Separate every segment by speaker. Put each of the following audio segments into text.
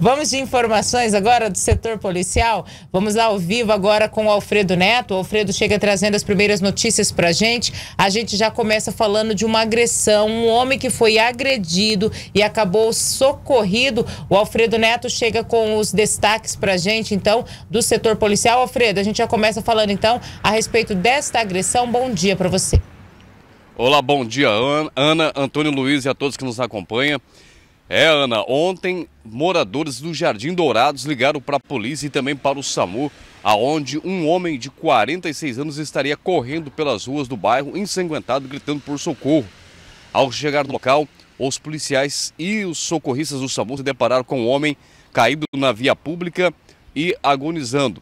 Speaker 1: Vamos de informações agora do setor policial. Vamos ao vivo agora com o Alfredo Neto. O Alfredo chega trazendo as primeiras notícias a gente. A gente já começa falando de uma agressão, um homem que foi agredido e acabou socorrido. O Alfredo Neto chega com os destaques a gente, então, do setor policial. Alfredo, a gente já começa falando então a respeito desta agressão. Bom dia para você.
Speaker 2: Olá, bom dia, Ana, Antônio Luiz e a todos que nos acompanham. É, Ana, ontem moradores do Jardim Dourados ligaram para a polícia e também para o SAMU, aonde um homem de 46 anos estaria correndo pelas ruas do bairro ensanguentado gritando por socorro. Ao chegar no local, os policiais e os socorristas do SAMU se depararam com o um homem caído na via pública e agonizando.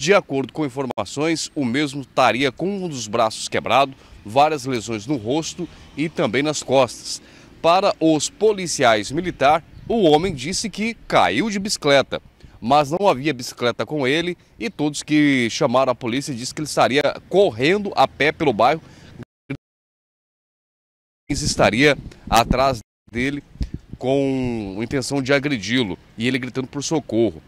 Speaker 2: De acordo com informações, o mesmo estaria com um dos braços quebrado, várias lesões no rosto e também nas costas. Para os policiais militar, o homem disse que caiu de bicicleta, mas não havia bicicleta com ele e todos que chamaram a polícia disseram que ele estaria correndo a pé pelo bairro, estaria atrás dele com intenção de agredi-lo e ele gritando por socorro.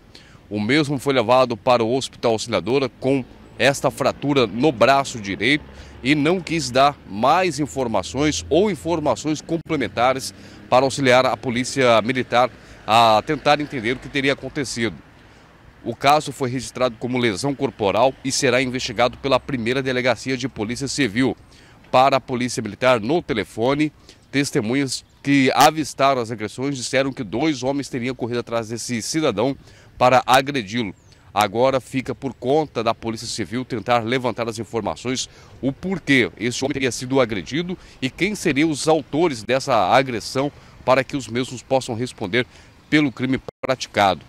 Speaker 2: O mesmo foi levado para o Hospital Auxiliadora com esta fratura no braço direito e não quis dar mais informações ou informações complementares para auxiliar a polícia militar a tentar entender o que teria acontecido. O caso foi registrado como lesão corporal e será investigado pela primeira delegacia de polícia civil. Para a polícia militar, no telefone, testemunhas que avistaram as agressões disseram que dois homens teriam corrido atrás desse cidadão para agredi-lo. Agora fica por conta da Polícia Civil tentar levantar as informações o porquê esse homem teria sido agredido e quem seriam os autores dessa agressão para que os mesmos possam responder pelo crime praticado.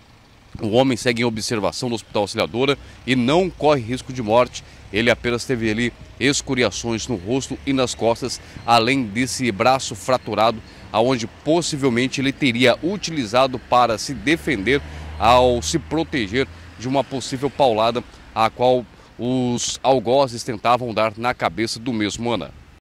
Speaker 2: O homem segue em observação no Hospital Auxiliadora e não corre risco de morte. Ele apenas teve ali escoriações no rosto e nas costas, além desse braço fraturado, aonde possivelmente ele teria utilizado para se defender ao se proteger de uma possível paulada a qual os algozes tentavam dar na cabeça do mesmo Ana.